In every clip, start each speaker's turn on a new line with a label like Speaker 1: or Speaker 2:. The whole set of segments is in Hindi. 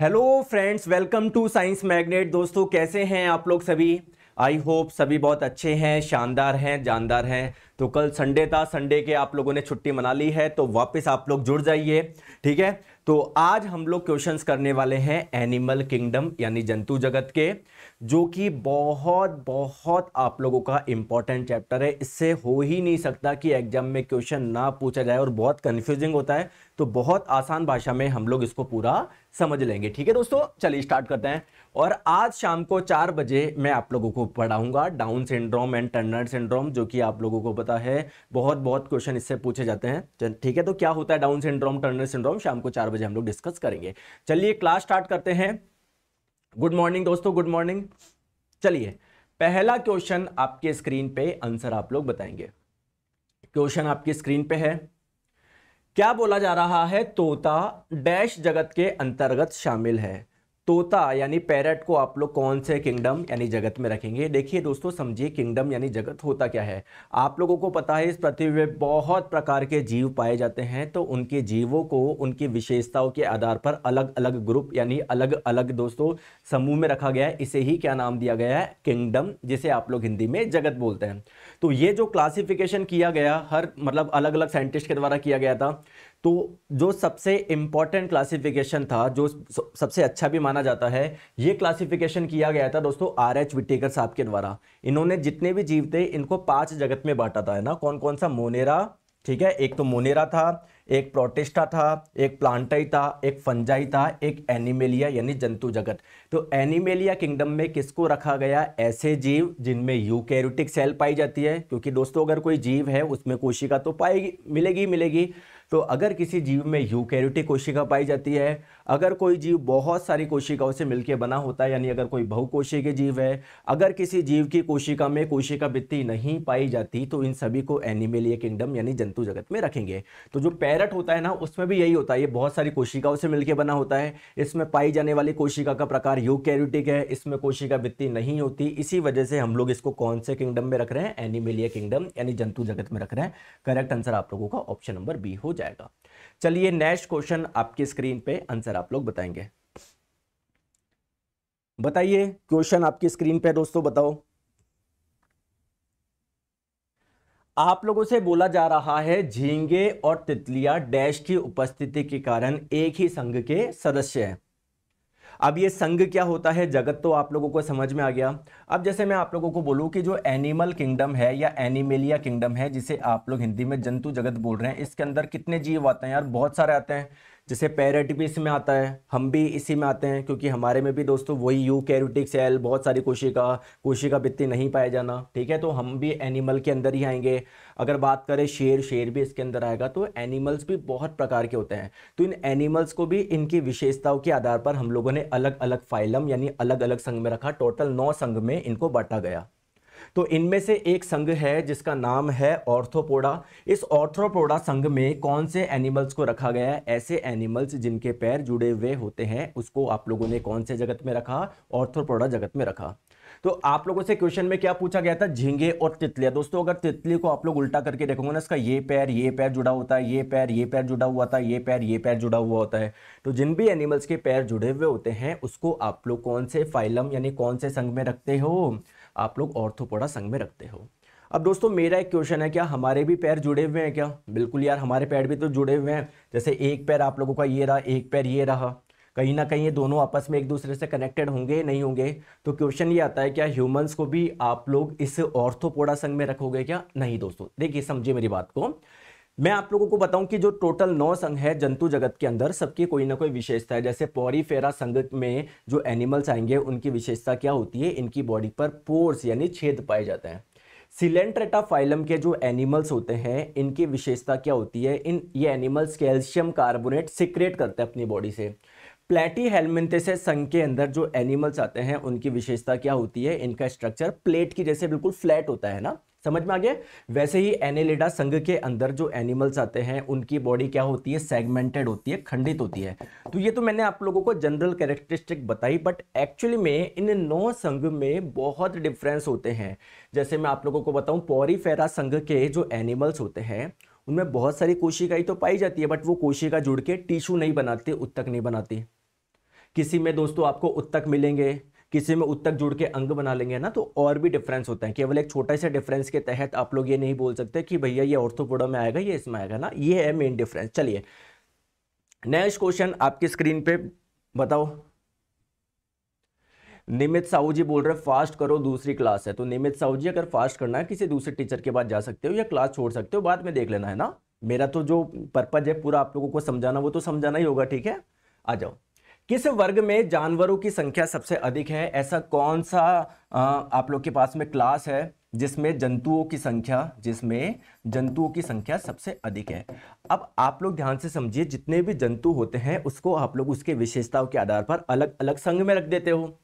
Speaker 1: hello friends welcome to science magnet दोस्तों कैसे हैं आप लोग सभी आई होप सभी बहुत अच्छे हैं शानदार हैं जानदार हैं तो कल संडे था संडे के आप लोगों ने छुट्टी मना ली है तो वापस आप लोग जुड़ जाइए ठीक है तो आज हम लोग क्वेश्चंस करने वाले हैं एनिमल किंगडम यानी जंतु जगत के जो कि बहुत बहुत आप लोगों का इंपॉर्टेंट चैप्टर है इससे हो ही नहीं सकता कि एग्जाम में क्वेश्चन ना पूछा जाए और बहुत कंफ्यूजिंग होता है तो बहुत आसान भाषा में हम लोग इसको पूरा समझ लेंगे ठीक है दोस्तों चलिए स्टार्ट करते हैं और आज शाम को चार बजे मैं आप लोगों को पढ़ाऊंगा Down syndrome and Turner syndrome जो कि आप लोगों को पता है बहुत बहुत क्वेश्चन इससे पूछे जाते हैं ठीक है तो क्या होता है डाउन सिंड्रोम टर्नर सिंड्रोम शाम को चार बजे हम लोग डिस्कस करेंगे चलिए क्लास स्टार्ट करते हैं गुड मॉर्निंग दोस्तों गुड मॉर्निंग चलिए पहला क्वेश्चन आपके स्क्रीन पे आंसर आप लोग बताएंगे क्वेश्चन आपकी स्क्रीन पे है क्या बोला जा रहा है तोता डैश जगत के अंतर्गत शामिल है तोता यानी पैरट को आप लोग कौन से किंगडम यानी जगत में रखेंगे देखिए दोस्तों समझिए किंगडम यानी जगत होता क्या है आप लोगों को पता है इस पृथ्वी में बहुत प्रकार के जीव पाए जाते हैं तो उनके जीवों को उनकी विशेषताओं के आधार पर अलग अलग ग्रुप यानी अलग अलग दोस्तों समूह में रखा गया है इसे ही क्या नाम दिया गया है किंगडम जिसे आप लोग हिंदी में जगत बोलते हैं तो ये जो क्लासिफिकेशन किया गया हर मतलब अलग अलग साइंटिस्ट के द्वारा किया गया था तो जो सबसे इम्पॉर्टेंट क्लासिफिकेशन था जो सबसे अच्छा भी माना जाता है ये क्लासिफिकेशन किया गया था दोस्तों आर एच विटेकर साहब के द्वारा इन्होंने जितने भी जीव थे इनको पांच जगत में बांटा था है ना कौन कौन सा मोनेरा ठीक है एक तो मोनेरा था एक प्रोटेस्टा था एक प्लांटाई था एक फंजाई था एक एनिमेलिया यानी जंतु जगत तो एनिमेलिया किंगडम में किसको रखा गया ऐसे जीव जिनमें यूकेरुटिक सेल पाई जाती है क्योंकि दोस्तों अगर कोई जीव है उसमें कोशिका तो पाएगी मिलेगी मिलेगी तो अगर किसी जीव में यूकैरियोटिक कोशिका पाई जाती है अगर कोई जीव बहुत सारी कोशिकाओं से मिलकर बना होता है यानी अगर कोई कोशिक जीव है अगर किसी जीव की कोशिका में कोशिका वृत्ति नहीं पाई जाती तो इन सभी को एनिमल या किंगडम यानी जंतु जगत में रखेंगे तो जो पैरट होता है ना उसमें भी यही होता है ये बहुत सारी कोशिकाओं से मिलकर बना होता है इसमें पाई जाने वाली कोशिका का प्रकार कैरिटिक है इसमें कोशिका वृत्ति नहीं होती इसी वजह से हम लोग इसको कौन से किंगडम में रख रहे हैं एनिमेलिया किंगडम यानी जंतु जगत में रख रहे हैं करेक्ट आंसर आप लोगों का ऑप्शन नंबर बी हो जाएगा चलिए नेक्स्ट क्वेश्चन आपकी स्क्रीन पे आंसर आप लोग बताएंगे बताइए क्वेश्चन आपकी स्क्रीन पे दोस्तों बताओ आप लोगों से बोला जा रहा है झींगे और तितलियां डैश की उपस्थिति के कारण एक ही संघ के सदस्य हैं अब ये संघ क्या होता है जगत तो आप लोगों को समझ में आ गया अब जैसे मैं आप लोगों को बोलूँ कि जो एनिमल किंगडम है या एनिमेलिया किंगडम है जिसे आप लोग हिंदी में जंतु जगत बोल रहे हैं इसके अंदर कितने जीव आते हैं यार बहुत सारे आते हैं जैसे पैरेट भी इसमें में आता है हम भी इसी में आते हैं क्योंकि हमारे में भी दोस्तों वही यू कैरोटिक सेल बहुत सारी कोशिका कोशिका बित्ती नहीं पाया जाना ठीक है तो हम भी एनिमल के अंदर ही आएंगे अगर बात करें शेर शेर भी इसके अंदर आएगा तो एनिमल्स भी बहुत प्रकार के होते हैं तो इन एनिमल्स को भी इनकी विशेषताओं के आधार पर हम लोगों ने अलग अलग फाइलम यानी अलग अलग संघ में रखा टोटल नौ संघ में इनको बांटा गया तो इनमें से एक संघ है जिसका नाम है ऑर्थोपोडा इस ऑर्थोपोडा संघ में कौन से एनिमल्स को रखा गया है ऐसे एनिमल्स जिनके पैर जुड़े हुए होते हैं उसको आप लोगों ने कौन से जगत में रखा ऑर्थोपोडा जगत में रखा तो आप लोगों से क्वेश्चन में क्या पूछा गया था झींगे और तितलियां दोस्तों अगर तितली को आप लोग उल्टा करके देखोगे ना इसका ये पैर ये पैर जुड़ा होता है ये पैर ये पैर जुड़ा हुआ था ये पैर ये पैर जुड़ा हुआ होता है तो जिन भी एनिमल्स के पैर जुड़े हुए होते हैं उसको आप लोग कौन से फाइलम यानी कौन से संघ में रखते हो आप लोग ऑर्थोपोडा संघ में रखते हो अब दोस्तों मेरा एक क्वेश्चन है क्या हमारे भी पैर जुड़े हुए हैं क्या बिल्कुल यार हमारे पैर भी तो जुड़े हुए हैं जैसे एक पैर आप लोगों का ये रहा एक पैर ये रहा कहीं ना कहीं ये दोनों आपस में एक दूसरे से कनेक्टेड होंगे नहीं होंगे तो क्वेश्चन ये आता है क्या ह्यूमंस को भी आप लोग इस ऑर्थोपोडा संघ में रखोगे क्या नहीं दोस्तों देखिए समझिए मेरी बात को मैं आप लोगों को बताऊं कि जो टोटल नौ संघ है जंतु जगत के अंदर सबकी कोई ना कोई विशेषता है जैसे पौरीफेरा संघ में जो एनिमल्स आएंगे उनकी विशेषता क्या होती है इनकी बॉडी पर पोर्स यानी छेद पाए जाते हैं सिलेंट्रेटा फाइलम के जो एनिमल्स होते हैं इनकी विशेषता क्या होती है इन ये एनिमल्स कैल्शियम कार्बोनेट सिक्रेट करते हैं अपनी बॉडी से प्लेटी से संघ के अंदर जो एनिमल्स आते हैं उनकी विशेषता क्या होती है इनका स्ट्रक्चर प्लेट की जैसे बिल्कुल फ्लैट होता है ना समझ में आ गया वैसे ही एनेलिडा संघ के अंदर जो एनिमल्स आते हैं उनकी बॉडी क्या होती है सेगमेंटेड होती है खंडित होती है तो ये तो मैंने आप लोगों को जनरल कैरेक्टरिस्टिक बताई बट एक्चुअली में इन नौ संघ में बहुत डिफरेंस होते हैं जैसे मैं आप लोगों को बताऊँ पौरीफेरा संघ के जो एनिमल्स होते हैं उनमें बहुत सारी कोशिकाएं तो पाई जाती है बट वो कोशिका जुड़ के टिश्यू नहीं बनाते उत्तक नहीं बनाती किसी में दोस्तों आपको उत्तक मिलेंगे किसी में उत्तक जुड़ के अंग बना लेंगे ना तो और भी डिफरेंस होता है केवल एक छोटा सा डिफरेंस के तहत आप लोग ये नहीं बोल सकते कि भैया ये ऑर्थोपोडा में आएगा ये इसमें आएगा ना ये है मेन डिफरेंस चलिए नेक्स्ट क्वेश्चन आपकी स्क्रीन पे बताओ निमित साहू जी बोल रहे फास्ट करो दूसरी क्लास है तो निमित साहू जी अगर फास्ट करना है किसी दूसरे टीचर के पास जा सकते हो या क्लास छोड़ सकते हो बाद में देख लेना है ना मेरा तो जो पर्पज है पूरा आप लोगों को समझाना वो तो समझाना ही होगा ठीक है आ जाओ किस वर्ग में जानवरों की संख्या सबसे अधिक है ऐसा कौन सा आप लोग के पास में क्लास है जिसमें जंतुओं की संख्या जिसमें जंतुओं की संख्या सबसे अधिक है अब आप लोग ध्यान से समझिए जितने भी जंतु होते हैं उसको आप लोग उसके विशेषताओं के आधार पर अलग अलग संघ में रख देते हो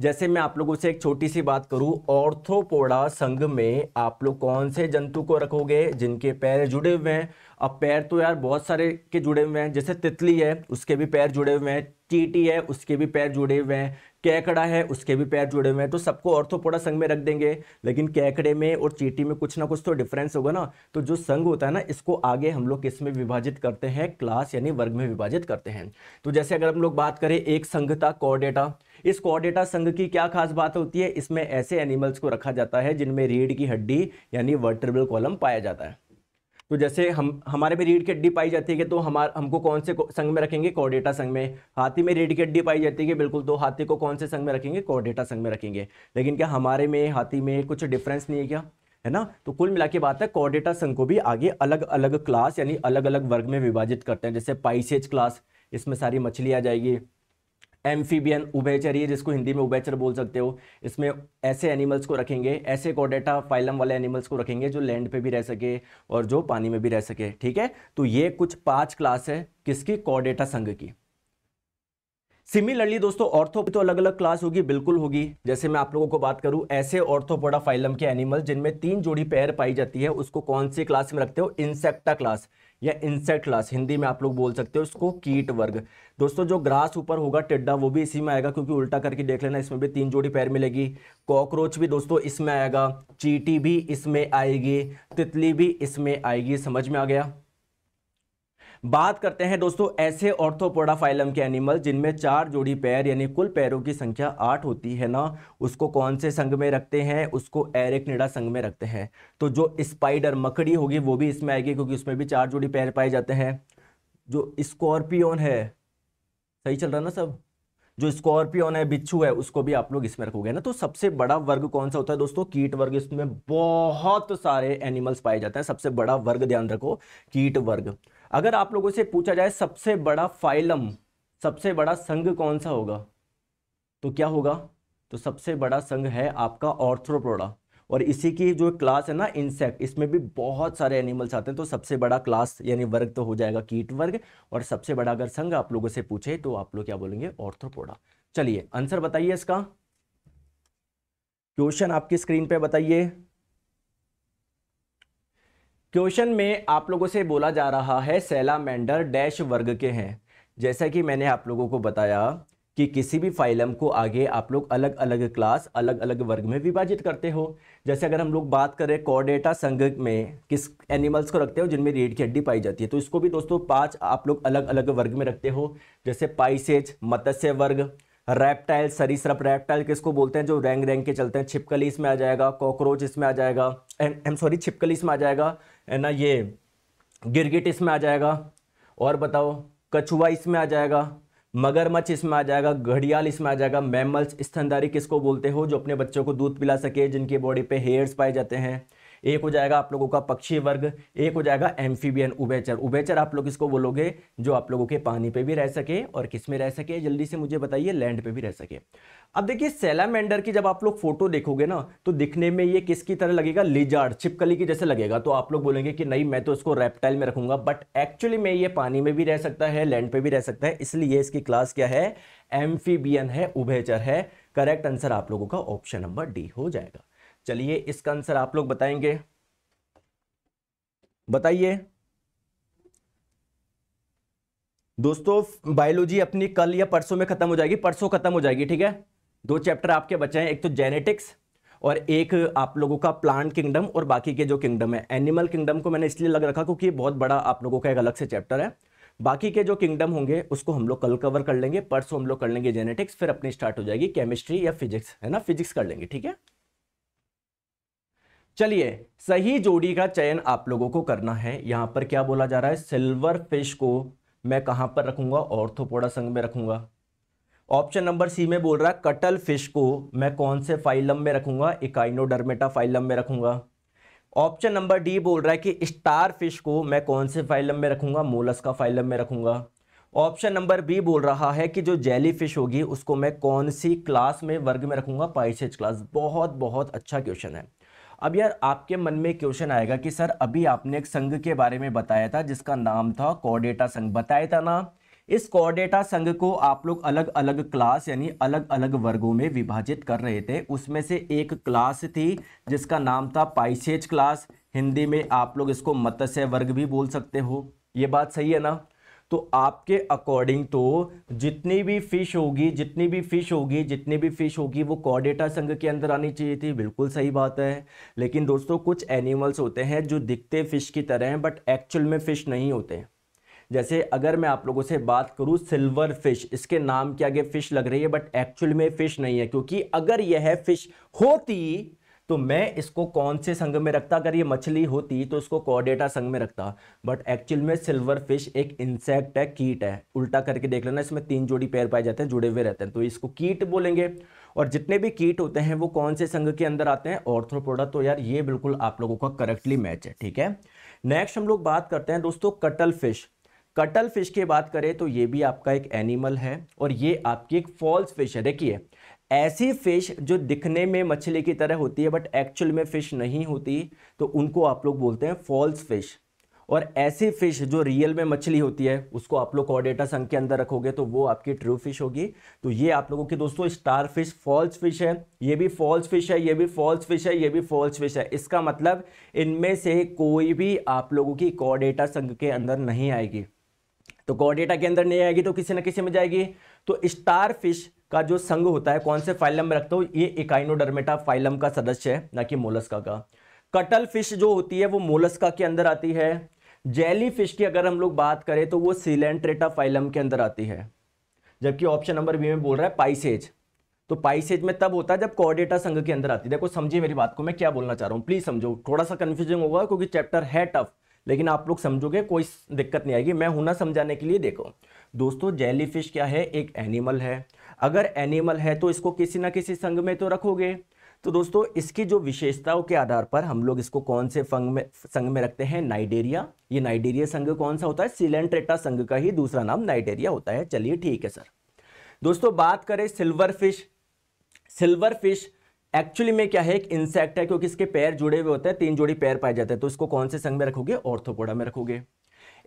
Speaker 1: जैसे मैं आप लोगों से एक छोटी सी बात करूं ऑर्थोपोड़ा संघ में आप लोग कौन से जंतु को रखोगे जिनके पैर जुड़े हुए हैं अब पैर तो यार बहुत सारे के जुड़े हुए हैं जैसे तितली है उसके भी पैर जुड़े हुए हैं चीटी है उसके भी पैर जुड़े हुए हैं कैकड़ा है उसके भी पैर जुड़े हुए हैं तो सबको ऑर्थोपोडा संघ में रख देंगे लेकिन कैकड़े में और चीटी में कुछ ना कुछ तो डिफरेंस होगा ना तो जो संघ होता है ना इसको आगे हम लोग किस में विभाजित करते हैं क्लास यानी वर्ग में विभाजित करते हैं तो जैसे अगर हम लोग बात करें एक संघता कॉर्डेटा इस कॉर्डेटा संघ की क्या खास बात होती है इसमें ऐसे एनिमल्स को रखा जाता है जिनमें रीढ़ की हड्डी यानी वर्टरबल कॉलम पाया जाता है तो जैसे हम हमारे में रीढ़ की हड्डी पाई जाती है तो हमार हमको कौन से संघ में रखेंगे कॉर्डेटा संघ में हाथी में रीढ़ की हड्डी पाई जाती है बिल्कुल तो हाथी को कौन से संघ में रखेंगे कॉर्डेटा संघ में रखेंगे लेकिन क्या हमारे में हाथी में कुछ डिफरेंस नहीं है क्या है ना तो कुल मिला के बात है कॉर्डेटा संघ को भी आगे अलग अलग क्लास यानी अलग अलग वर्ग में विभाजित करते हैं जैसे पाइसेज क्लास इसमें सारी मछली आ जाएगी एम्फीबियन ये जिसको हिंदी में उभयचर बोल सकते हो इसमें ऐसे एनिमल्स को रखेंगे ऐसे कॉडेटा फाइलम वाले एनिमल्स को रखेंगे जो लैंड पे भी रह सके और जो पानी में भी रह सके ठीक है तो ये कुछ पांच क्लास है किसकी कॉडेटा संघ की सिमिलरली दोस्तों ऑर्थो तो अलग अलग क्लास होगी बिल्कुल होगी जैसे मैं आप लोगों को बात करूं ऐसे ऑर्थोपोडा फाइलम के एनिमल जिनमें तीन जोड़ी पैर पाई जाती है उसको कौन सी क्लास में रखते हो इंसेक्टा क्लास या इंसेक्ट क्लास हिंदी में आप लोग बोल सकते हो उसको कीट वर्ग दोस्तों जो ग्रास ऊपर होगा टिड्डा वो भी इसी में आएगा क्योंकि उल्टा करके देख लेना इसमें भी तीन जोड़ी पैर मिलेगी कॉकरोच भी दोस्तों इसमें आएगा चीटी भी इसमें आएगी तितली भी इसमें आएगी समझ में आ गया बात करते हैं दोस्तों ऐसे ऑर्थोपोडा फाइलम के एनिमल जिनमें चार जोड़ी पैर यानी कुल पैरों की संख्या आठ होती है ना उसको कौन से संघ में रखते हैं उसको एरेक्निडा संघ में रखते हैं तो जो स्पाइडर मकड़ी होगी वो भी इसमें आएगी क्योंकि उसमें भी चार जोड़ी पैर पाए जाते हैं जो स्कॉर्पियोन है सही चल रहा ना सब जो स्कॉर्पियन है बिच्छू है उसको भी आप लोग इसमें रखोगे ना तो सबसे बड़ा वर्ग कौन सा होता है दोस्तों कीट वर्ग इसमें बहुत सारे एनिमल्स पाए जाते हैं सबसे बड़ा वर्ग ध्यान रखो कीट वर्ग अगर आप लोगों से पूछा जाए सबसे बड़ा फाइलम सबसे बड़ा संघ कौन सा होगा तो क्या होगा तो सबसे बड़ा संघ है आपका ऑर्थ्रोप्रोडा और इसी की जो क्लास है ना इंसेक्ट इसमें भी बहुत सारे एनिमल्स आते हैं तो सबसे बड़ा क्लास यानी वर्ग तो हो जाएगा कीट वर्ग और सबसे बड़ा अगर संघ आप लोगों से पूछे तो आप लोग क्या बोलेंगे ऑर्थ्रोपोडा चलिए आंसर बताइए इसका क्वेश्चन आपकी स्क्रीन पे बताइए क्वेश्चन में आप लोगों से बोला जा रहा है सेलामेंडर डैश वर्ग के हैं जैसा कि मैंने आप लोगों को बताया कि किसी भी फाइलम को आगे आप लोग अलग अलग क्लास अलग अलग वर्ग में विभाजित करते हो जैसे अगर हम लोग बात करें कॉर्डेटा संघ में किस एनिमल्स को रखते हो जिनमें रीढ़ की हड्डी पाई जाती है तो इसको भी दोस्तों पांच आप लोग अलग अलग वर्ग में रखते हो जैसे पाइसेज मत्स्य वर्ग रैप्टाइल सरीसरप रैप्टाइल किसको बोलते हैं जो रैंग रैंग के चलते हैं छिपकली इसमें आ जाएगा कॉकरोच इसमें आ जाएगा एम सॉरी छिपकली इसमें आ जाएगा है ना ये गिरगिट इसमें आ जाएगा और बताओ कछुआ इसमें आ जाएगा मगरमच्छ इसमें आ जाएगा घड़ियाल इसमें आ जाएगा मैमल्स स्तनधारी किसको बोलते हो जो अपने बच्चों को दूध पिला सके जिनके बॉडी पे हेयर्स पाए जाते हैं एक हो जाएगा आप लोगों का पक्षी वर्ग एक हो जाएगा एम्फीबियन उबेचर उबेचर आप लोग इसको बोलोगे जो आप लोगों के पानी पे भी रह सके और किस में रह सके जल्दी से मुझे बताइए लैंड पे भी रह सके अब देखिए सेलामेंडर की जब आप लोग फोटो देखोगे ना तो दिखने में ये किसकी तरह लगेगा लिजार्ड छिपकली की जैसे लगेगा तो आप लोग बोलेंगे कि नहीं मैं तो इसको रेप्टाइल में रखूंगा बट एक्चुअली में ये पानी में भी रह सकता है लैंड पे भी रह सकता है इसलिए इसकी क्लास क्या है एम्फीबियन है उभेचर है करेक्ट आंसर आप लोगों का ऑप्शन नंबर डी हो जाएगा चलिए इसका आंसर आप लोग बताएंगे बताइए दोस्तों बायोलॉजी अपनी कल या परसों में खत्म हो जाएगी परसों खत्म हो जाएगी ठीक है दो चैप्टर आपके बचे हैं एक तो जेनेटिक्स और एक आप लोगों का प्लांट किंगडम और बाकी के जो किंगडम है एनिमल किंगडम को मैंने इसलिए लग रखा क्योंकि बहुत बड़ा आप लोगों का एक अलग से चैप्टर है बाकी के जो किंगडम होंगे उसको हम लोग कल कवर कर लेंगे परसों हम लोग कर लेंगे जेनेटिक्स फिर अपनी स्टार्ट हो जाएगी केमिस्ट्री या फिजिक्स है ना फिजिक्स कर लेंगे ठीक है चलिए सही जोड़ी का चयन आप लोगों को करना है यहाँ पर क्या बोला जा रहा है सिल्वर फिश को मैं कहाँ पर रखूंगा ऑर्थोपोडा संघ में रखूंगा ऑप्शन नंबर सी में बोल रहा है कटल फिश को मैं कौन से फाइलम में रखूंगा इकाइनोडर्मेटा फाइलम में रखूंगा ऑप्शन नंबर डी बोल रहा है कि स्टार फिश को मैं कौन से फाइलम में रखूंगा मोलस का फाइलम में रखूंगा ऑप्शन नंबर बी बोल रहा है कि जो जेली फिश होगी उसको मैं कौन सी क्लास में वर्ग में रखूंगा पाइसेज क्लास बहुत बहुत अच्छा क्वेश्चन है अब यार आपके मन में क्वेश्चन आएगा कि सर अभी आपने एक संघ के बारे में बताया था जिसका नाम था कॉर्डेटा संघ बताया था ना इस कॉर्डेटा संघ को आप लोग अलग अलग क्लास यानी अलग अलग वर्गों में विभाजित कर रहे थे उसमें से एक क्लास थी जिसका नाम था पाइसेज क्लास हिंदी में आप लोग इसको मत्स्य वर्ग भी बोल सकते हो ये बात सही है ना तो आपके अकॉर्डिंग तो जितनी भी फिश होगी जितनी भी फिश होगी जितनी भी फिश होगी वो कॉडेटा संघ के अंदर आनी चाहिए थी बिल्कुल सही बात है लेकिन दोस्तों कुछ एनिमल्स होते हैं जो दिखते फिश की तरह हैं बट एक्चुअल में फ़िश नहीं होते जैसे अगर मैं आप लोगों से बात करूं सिल्वर फिश इसके नाम के आगे फ़िश लग रही है बट एक्चुअल में फ़िश नहीं है क्योंकि अगर यह फ़िश होती तो मैं इसको कौन से संघ में रखता अगर ये मछली होती तो इसको कॉर्डेटा संघ में रखता बट एक्चुअल में सिल्वर फिश एक इंसेक्ट है कीट है उल्टा करके देख लेना इसमें तीन जोड़ी पैर पाए जाते हैं जुड़े हुए रहते हैं तो इसको कीट बोलेंगे और जितने भी कीट होते हैं वो कौन से संघ के अंदर आते हैं ऑर्थ्रोपोडा तो यार ये बिल्कुल आप लोगों का करेक्टली मैच है ठीक है नेक्स्ट हम लोग बात करते हैं दोस्तों कटल फिश कटल फिश की बात करें तो ये भी आपका एक एनिमल है और ये आपकी एक फॉल्स फिश है देखिए ऐसी फ़िश जो दिखने में मछली की तरह होती है बट एक्चुअल में फ़िश नहीं होती तो उनको आप लोग बोलते हैं फॉल्स फ़िश और ऐसी फ़िश जो रियल में मछली होती है उसको आप लोग कॉर्डेटा संघ के अंदर रखोगे तो वो आपकी ट्रू फिश होगी तो ये आप लोगों की दोस्तों स्टार फिश फॉल्स फिश है ये भी फॉल्स फिश है ये भी फॉल्स फिश है ये भी फॉल्स फिश है इसका मतलब इनमें से कोई भी आप लोगों की कॉर्डेटा संघ के अंदर नहीं आएगी तो कॉर्डेटा के अंदर नहीं आएगी तो किसी ना किसी में जाएगी तो स्टार फिश का जो संघ होता है कौन से फाइलम में रखता हो ये इकाइनोडर्मेटा फाइलम का सदस्य है ना कि मोलस्का का कटल फिश जो होती है वो मोलस्का के अंदर आती है जेली फिश की अगर हम लोग बात करें तो वो सिलेंट्रेटा फाइलम के अंदर आती है जबकि ऑप्शन नंबर बी में बोल रहा है पाइसेज तो पाइसेज में तब होता है जब कॉर्डेटा संघ के अंदर आती है देखो समझिए मेरी बात को मैं क्या बोलना चाह रहा हूँ प्लीज समझो थोड़ा सा कन्फ्यूजन होगा क्योंकि चैप्टर है टफ लेकिन आप लोग समझोगे कोई दिक्कत नहीं आएगी मैं हूं ना समझाने के लिए देखो दोस्तों जेलीफिश क्या है एक एनिमल है अगर एनिमल है तो इसको किसी ना किसी संघ में तो रखोगे तो दोस्तों इसकी जो विशेषताओं के आधार पर हम लोग इसको कौन से फंग में संघ में रखते हैं नाइडेरिया ये नाइडेरिया संघ कौन सा होता है सिलेंट्रेटा संघ का ही दूसरा नाम नाइडेरिया होता है चलिए ठीक है सर दोस्तों बात करें silver fish silver fish actually में क्या है एक इंसेक्ट है क्योंकि इसके पैर जुड़े हुए होते हैं तीन जोड़ी पैर पाए जाते हैं तो इसको कौन से संघ में रखोगे ऑर्थोपोडा में रखोगे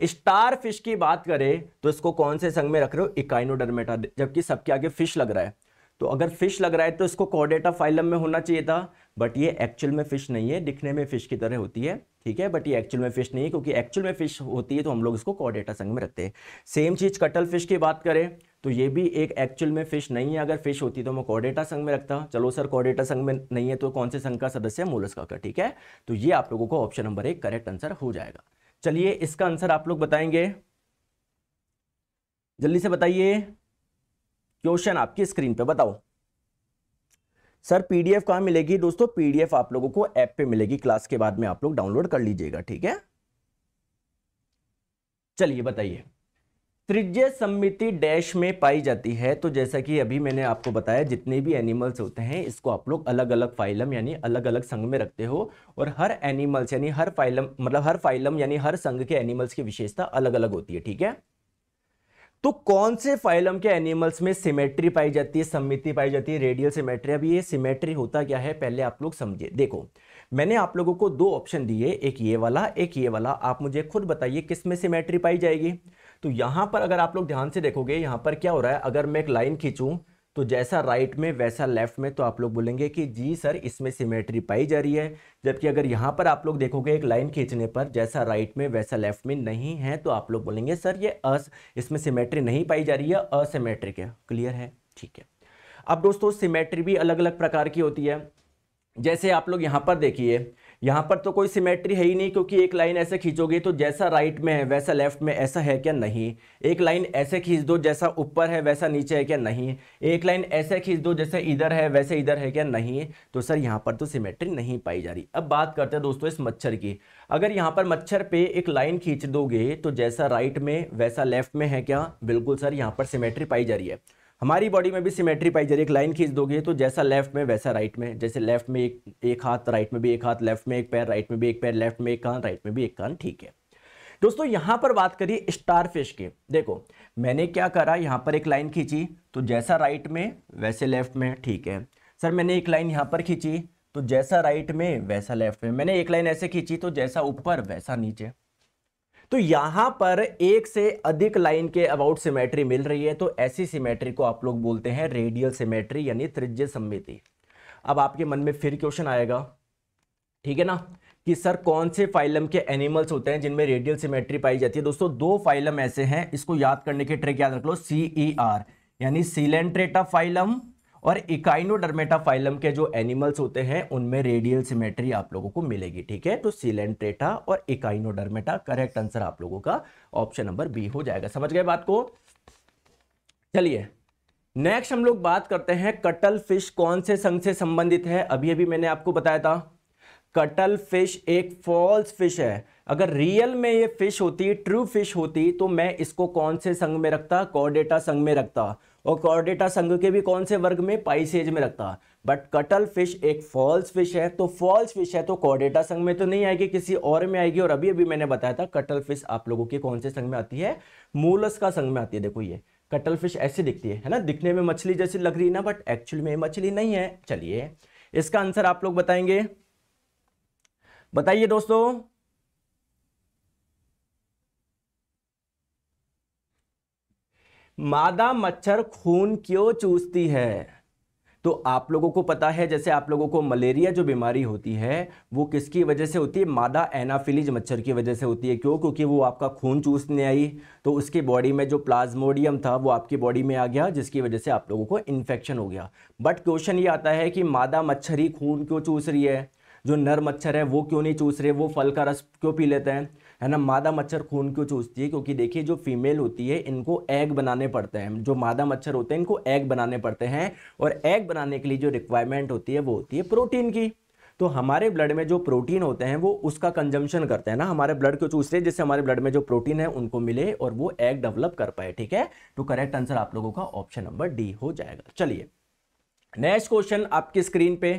Speaker 1: स्टार फिश की बात करें तो इसको कौन से संघ में रख रहे हो इकाइनोडर्मेटा जबकि सबके आगे फिश लग रहा है तो अगर फिश लग रहा है तो इसको कॉर्डेटा फाइलम में होना चाहिए था बट ये एक्चुअल में फिश नहीं है दिखने में फिश की तरह होती है ठीक है बट ये एक्चुअल में फिश नहीं है क्योंकि एक्चुअल में फिश होती है तो हम लोग इसको कॉर्डेटा संघ में रखते हैं सेम चीज़ कटल फिश की बात करें तो ये भी एक एक्चुअल में फिश नहीं है अगर फिश होती तो मैं कॉर्डेटा संघ में रखता चलो सर कॉर्डेटा संघ में नहीं है तो कौन से संघ का सदस्य है मोलस्का का ठीक है तो ये आप लोगों को ऑप्शन नंबर एक करेक्ट आंसर हो जाएगा चलिए इसका आंसर आप लोग बताएंगे जल्दी से बताइए क्वेश्चन आपकी स्क्रीन पे बताओ सर पीडीएफ कहां मिलेगी दोस्तों पीडीएफ आप लोगों को ऐप पे मिलेगी क्लास के बाद में आप लोग डाउनलोड कर लीजिएगा ठीक है चलिए बताइए त्रिज्य सम्मिति डैश में पाई जाती है तो जैसा कि अभी मैंने आपको बताया जितने भी एनिमल्स होते हैं इसको आप लोग अलग अलग फाइलम यानी अलग अलग संघ में रखते हो और हर एनिमल्स यानी हर फाइलम मतलब हर फाइलम यानी हर संघ के एनिमल्स की विशेषता अलग अलग होती है ठीक है तो कौन से फाइलम के एनिमल्स में सिमेट्री पाई जाती है सम्मिति पाई जाती है रेडियल सिमेट्री अभी ये सिमेट्री होता क्या है पहले आप लोग समझिए देखो मैंने आप लोगों को दो ऑप्शन दिए एक ये वाला एक ये वाला आप मुझे खुद बताइए किस में सिमेट्री पाई जाएगी तो यहां पर अगर आप लोग ध्यान से देखोगे यहां पर क्या हो रहा है अगर मैं एक लाइन खींचू तो जैसा राइट में वैसा लेफ्ट में तो आप लोग बोलेंगे कि जी सर इसमें सिमेट्री पाई जा रही है जबकि अगर यहाँ पर आप लोग देखोगे एक लाइन खींचने पर जैसा राइट में वैसा लेफ्ट में नहीं है तो आप लोग बोलेंगे सर ये अस इसमें सिमेट्री नहीं पाई जा रही है असिमेट्रिक है क्लियर है ठीक है अब दोस्तों सिमेट्री भी अलग अलग प्रकार की होती है जैसे आप लोग यहाँ पर देखिए यहाँ पर तो कोई सिमेट्री है ही नहीं क्योंकि एक लाइन ऐसे खींचोगे तो जैसा राइट में है वैसा लेफ्ट में ऐसा है क्या नहीं एक लाइन ऐसे खींच दो जैसा ऊपर है वैसा नीचे है क्या नहीं एक लाइन ऐसे खींच दो जैसे इधर है वैसे इधर है क्या नहीं तो सर यहाँ पर तो सिमेट्री नहीं पाई जा रही अब बात करते हैं दोस्तों इस मच्छर की अगर यहाँ पर मच्छर पे एक लाइन खींच दोगे तो जैसा राइट में वैसा लेफ्ट में है क्या बिल्कुल सर यहाँ पर सिमेट्री पाई जा रही है हमारी बॉडी में भी सिमेट्री पाई जाए एक लाइन खींच दोगे तो जैसा लेफ्ट में वैसा राइट में जैसे लेफ्ट में एक एक हाथ राइट में भी एक हाथ लेफ्ट में एक पैर राइट में भी एक पैर लेफ्ट में एक कान राइट में भी एक कान ठीक है दोस्तों यहाँ पर बात करिए स्टार फिश के देखो मैंने क्या करा यहाँ पर एक लाइन खींची तो जैसा राइट में वैसे लेफ्ट में ठीक है सर मैंने एक लाइन यहाँ पर खींची तो जैसा राइट में वैसा लेफ्ट में मैंने एक लाइन ऐसे खींची तो जैसा ऊपर वैसा नीचे तो यहां पर एक से अधिक लाइन के अबाउट सिमेट्री मिल रही है तो ऐसी सिमेट्री को आप लोग बोलते हैं रेडियल सिमेट्री यानी त्रिज्य सम्मिति अब आपके मन में फिर क्वेश्चन आएगा ठीक है ना कि सर कौन से फाइलम के एनिमल्स होते हैं जिनमें रेडियल सिमेट्री पाई जाती है दोस्तों दो फाइलम ऐसे हैं इसको याद करने के ट्रिक याद रख लो सीई आर e यानी सिलेंट्रेटा फाइलम और फाइलम के जो एनिमल्स होते हैं उनमें रेडियल सिमेट्री आप लोगों को मिलेगी ठीक है तो सिलेंट्रेटा और इकाइनोडर्मेटा करेक्ट आंसर आप लोगों का ऑप्शन नंबर बी हो जाएगा समझ गए बात को चलिए नेक्स्ट हम लोग बात करते हैं कटल फिश कौन से संघ से संबंधित है अभी अभी मैंने आपको बताया था कटल फिश एक फॉल्स फिश है अगर रियल में ये फिश होती ट्रू फिश होती तो मैं इसको कौन से संघ में रखता कॉर्डेटा संघ में रखता और कॉर्डेटा संघ के भी कौन से वर्ग में पाइसेज में रखता बट कटल फिश एक फॉल्स फिश है तो फॉल्स फिश है तो कॉर्डेटा संघ में तो नहीं आएगी किसी और में आएगी और अभी अभी मैंने बताया था कटल फिश आप लोगों के कौन से संघ में आती है मूलस का संघ में आती है देखो ये कटल फिश ऐसी दिखती है है ना दिखने में मछली जैसी लग रही है ना बट एक्चुअल में मछली नहीं है चलिए इसका आंसर आप लोग बताएंगे बताइए दोस्तों मादा मच्छर खून क्यों चूसती है तो आप लोगों को पता है जैसे आप लोगों को मलेरिया जो बीमारी होती है वो किसकी वजह से होती है मादा एनाफिलिज मच्छर की वजह से होती है क्यों क्योंकि वो आपका खून चूसने आई तो उसके बॉडी में जो प्लाज्मोडियम था वो आपकी बॉडी में आ गया जिसकी वजह से आप लोगों को इन्फेक्शन हो गया बट क्वेश्चन ये आता है कि मादा मच्छर ही खून क्यों चूस रही है जो नर मच्छर है वो क्यों नहीं चूस रहे वो फल का रस क्यों पी लेते हैं है ना मादा मच्छर खून क्यों चूसती है क्योंकि देखिए जो फीमेल होती है इनको एग बनाने पड़ते हैं जो मादा मच्छर होते हैं इनको एग बनाने पड़ते हैं और एग बनाने के लिए जो रिक्वायरमेंट होती है वो होती है प्रोटीन की तो हमारे ब्लड में जो प्रोटीन होते हैं वो उसका कंजम्पशन करते हैं ना हमारे ब्लड को चूसते हैं जिससे हमारे ब्लड में जो प्रोटीन है उनको मिले और वो एग डेवलप कर पाए ठीक है तो करेक्ट आंसर आप लोगों का ऑप्शन नंबर डी हो जाएगा चलिए नेक्स्ट क्वेश्चन आपकी स्क्रीन पे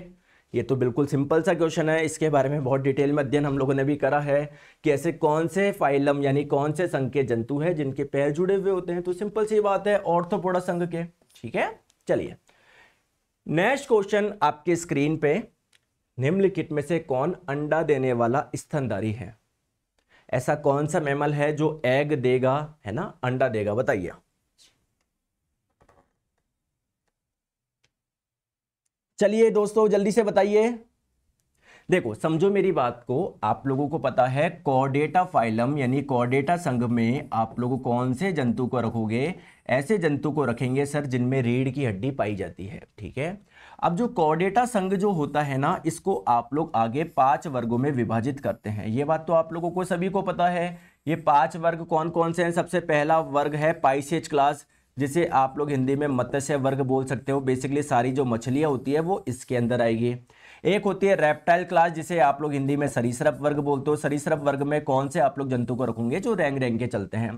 Speaker 1: ये तो बिल्कुल सिंपल सा क्वेश्चन है इसके बारे में बहुत डिटेल में अध्ययन हम लोगों ने भी करा है कि ऐसे कौन से फाइलम यानी कौन से संघ के जंतु हैं जिनके पैर जुड़े हुए होते हैं तो सिंपल सी बात है ऑर्थोपोडा संघ के ठीक है चलिए नेक्स्ट क्वेश्चन आपके स्क्रीन पे निम्नलिखित में से कौन अंडा देने वाला स्तनधारी है ऐसा कौन सा मेमल है जो एग देगा है ना अंडा देगा बताइए चलिए दोस्तों जल्दी से बताइए देखो समझो मेरी बात को आप लोगों को पता है कॉर्डेटा फाइलम यानी कॉर्डेटा संघ में आप लोग कौन से जंतु को रखोगे ऐसे जंतु को रखेंगे सर जिनमें रीढ़ की हड्डी पाई जाती है ठीक है अब जो कॉर्डेटा संघ जो होता है ना इसको आप लोग आगे पांच वर्गों में विभाजित करते हैं ये बात तो आप लोगों को सभी को पता है ये पांच वर्ग कौन कौन से हैं सबसे पहला वर्ग है पाइसेज क्लास जिसे आप लोग हिंदी में मत्स्य वर्ग बोल सकते हो बेसिकली सारी जो मछलियाँ होती है वो इसके अंदर आएगी एक होती है रेप्टाइल क्लास जिसे आप लोग हिंदी में सरीसरप वर्ग बोलते हो सरीसरप वर्ग में कौन से आप लोग जंतु को रखोगे जो रैंग रैंग के चलते हैं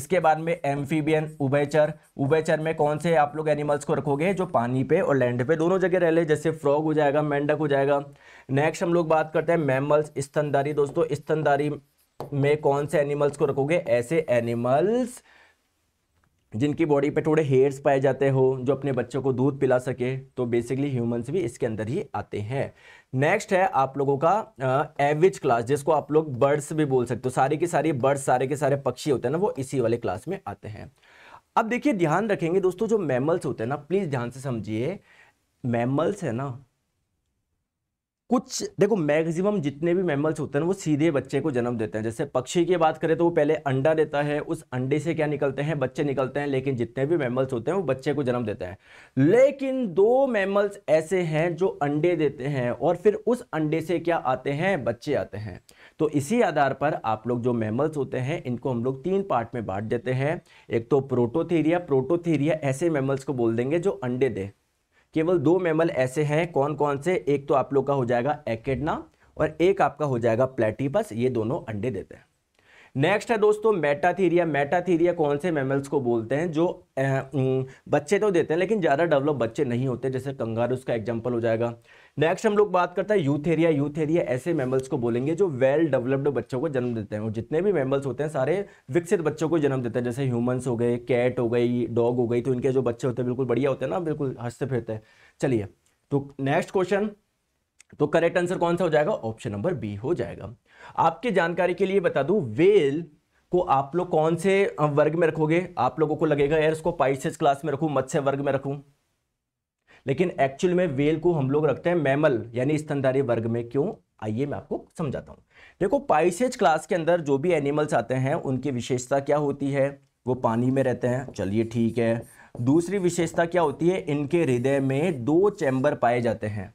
Speaker 1: इसके बाद में एम्फीबियन उभयचर उभयचर में कौन से आप लोग एनिमल्स को रखोगे जो पानी पे और लैंड पे दोनों जगह रह ले जैसे फ्रॉग हो जाएगा मेंढक हो जाएगा नेक्स्ट हम लोग बात करते हैं मैमल्स स्तनदारी दोस्तों स्तनदारी में कौन से एनिमल्स को रखोगे ऐसे एनिमल्स जिनकी बॉडी पे थोड़े हेयर्स पाए जाते हो जो अपने बच्चों को दूध पिला सके तो बेसिकली ह्यूमंस भी इसके अंदर ही आते हैं नेक्स्ट है आप लोगों का एवरेज क्लास जिसको आप लोग बर्ड्स भी बोल सकते हो सारी की सारी बर्ड्स सारे के सारे पक्षी होते हैं ना वो इसी वाले क्लास में आते हैं अब देखिए ध्यान रखेंगे दोस्तों जो मैमल्स होते हैं ना प्लीज़ ध्यान से समझिए मैमल्स है ना कुछ देखो मैक्सिमम जितने भी मैमल्स होते हैं वो सीधे बच्चे को जन्म देते हैं जैसे पक्षी की बात करें तो वो पहले अंडा देता है उस अंडे से क्या निकलते हैं बच्चे निकलते हैं लेकिन जितने भी मैमल्स होते हैं वो बच्चे को जन्म देते हैं लेकिन दो मैमल्स ऐसे हैं जो अंडे देते हैं और फिर उस अंडे से क्या आते हैं बच्चे आते हैं तो इसी आधार पर आप लोग जो मैमल्स होते हैं इनको हम लोग तीन पार्ट में बांट देते हैं एक तो प्रोटोथीरिया प्रोटोथीरिया ऐसे मैमल्स को बोल देंगे जो अंडे दे केवल दो मैमल ऐसे हैं कौन कौन से एक तो आप लोग का हो जाएगा एकेडना और एक आपका हो जाएगा प्लेटिपस ये दोनों अंडे देते हैं नेक्स्ट है दोस्तों मेटाथीरिया मेटाथीरिया कौन से मैमल्स को बोलते हैं जो बच्चे तो देते हैं लेकिन ज़्यादा डेवलप बच्चे नहीं होते जैसे कंगारूस का एग्जाम्पल हो जाएगा नेक्स्ट हम लोग बात करते हैं यूथ एरिया यूथ एरिया ऐसे मेमल्स को बोलेंगे जो वेल डेवलप्ड बच्चों को जन्म देते हैं और जितने भी मेमल्स होते हैं सारे विकसित बच्चों को जन्म देते हैं जैसे ह्यूमंस हो गए कैट हो गई डॉग हो गई तो इनके जो बच्चे होते हैं बिल्कुल बढ़िया होते हैं ना बिल्कुल हंसते फिरते हैं चलिए तो नेक्स्ट क्वेश्चन तो करेक्ट आंसर कौन सा हो जाएगा ऑप्शन नंबर बी हो जाएगा आपकी जानकारी के लिए बता दूं वेल को आप लोग कौन से वर्ग में रखोगे आप लोगों को लगेगा यार इसको पाइसेस क्लास में रखूं मत्स्य वर्ग में रखूं लेकिन एक्चुअल में वेल को हम लोग रखते हैं मैमल यानी स्तनधारी वर्ग में क्यों आइए मैं आपको समझाता हूँ देखो पाइसेज क्लास के अंदर जो भी एनिमल्स आते हैं उनकी विशेषता क्या होती है वो पानी में रहते हैं चलिए ठीक है दूसरी विशेषता क्या होती है इनके हृदय में दो चैम्बर पाए जाते हैं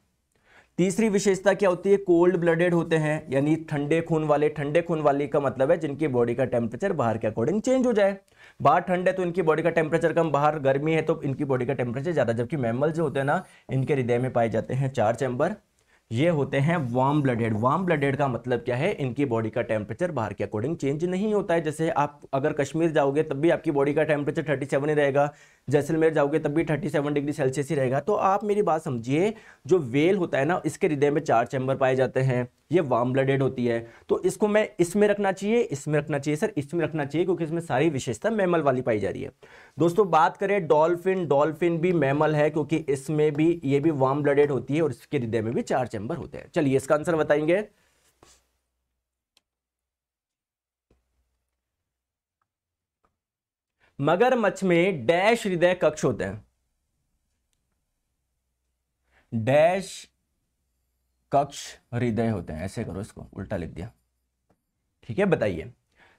Speaker 1: तीसरी विशेषता क्या होती है कोल्ड ब्लडेड होते हैं यानी ठंडे खून वाले ठंडे खून वाले का मतलब है जिनकी बॉडी का टेम्परेचर बाहर के अकॉर्डिंग चेंज हो जाए बाहर ठंड है तो इनकी बॉडी का टेम्परेचर कम बाहर गर्मी है तो इनकी बॉडी का टेम्परेचर ज़्यादा जबकि मैमल जो होते हैं ना इनके हृदय में पाए जाते हैं चार चैम्बर ये होते हैं वार्म ब्लडेड वार्म ब्लडेड का मतलब क्या है इनकी बॉडी का टेम्परेचर बाहर के अकॉर्डिंग चेंज नहीं होता है जैसे आप अगर कश्मीर जाओगे तब भी आपकी बॉडी का टेम्परेचर थर्टी सेवन ही रहेगा जैसलमेर जाओगे तब भी थर्टी सेवन डिग्री सेल्सियस ही रहेगा तो आप मेरी बात समझिए जो वेल होता है ना इसके हृदय में चार चैम्बर पाए जाते हैं ये वार्म ब्लडेड होती है तो इसको मैं इसमें रखना चाहिए इसमें रखना चाहिए सर इसमें रखना चाहिए क्योंकि इसमें सारी विशेषता मैमल वाली पाई जा रही है दोस्तों बात करें डॉल्फिन डॉल्फिन भी मैमल है क्योंकि इसमें भी ये भी वार्म ब्लडेड होती है और इसके हृदय में भी चार चैम्बर होते हैं चलिए इसका आंसर बताएंगे मगरमच्छ में डैश हृदय कक्ष होते हैं डैश कक्ष हृदय होते हैं ऐसे करो इसको उल्टा लिख दिया ठीक है बताइए